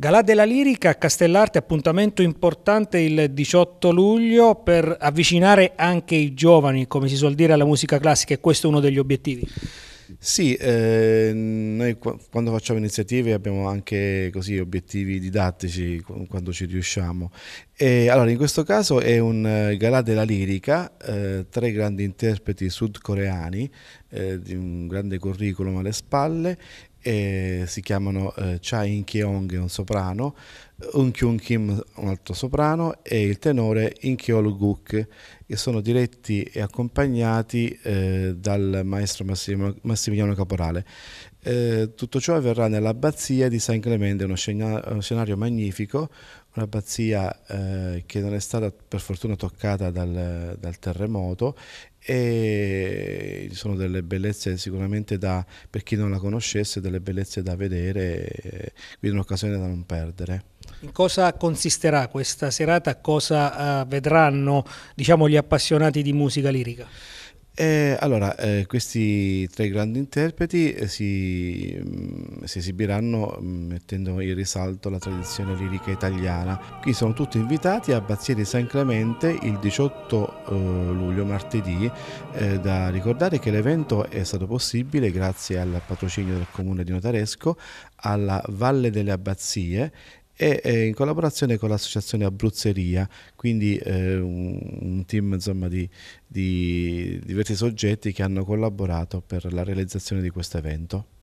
Galà della Lirica a Castellarte, appuntamento importante il 18 luglio per avvicinare anche i giovani, come si suol dire, alla musica classica e questo è uno degli obiettivi. Sì, eh, noi quando facciamo iniziative abbiamo anche così obiettivi didattici quando ci riusciamo. E, allora, in questo caso è un eh, galà della lirica, eh, tre grandi interpreti sudcoreani, eh, di un grande curriculum alle spalle, si chiamano eh, Cha In Keong, un soprano, un Kyung Kim, un altro soprano, e il tenore Inkeol Guk, che sono diretti e accompagnati eh, dal maestro Massimiliano Caporale. Eh, tutto ciò avverrà nell'abbazia di San Clemente, uno, scena- uno scenario magnifico, un'abbazia eh, che non è stata per fortuna toccata dal, dal terremoto e ci sono delle bellezze sicuramente da, per chi non la conoscesse, delle bellezze da vedere, eh, quindi un'occasione da non perdere. In cosa consisterà questa serata? Cosa eh, vedranno diciamo, gli appassionati di musica lirica? Eh, allora, eh, questi tre grandi interpreti eh, si, mh, mm, si, esibiranno mh, mm, mettendo in risalto la tradizione lirica italiana. Qui sono tutti invitati a Abbazia di San Clemente il 18 eh, luglio, martedì. Eh, da ricordare che l'evento è stato possibile grazie al patrocinio del comune di Notaresco, alla Valle delle Abbazie e eh, in collaborazione con l'associazione Abruzzeria, quindi eh, un, un, team insomma, di, di diversi soggetti che hanno collaborato per la realizzazione di questo evento.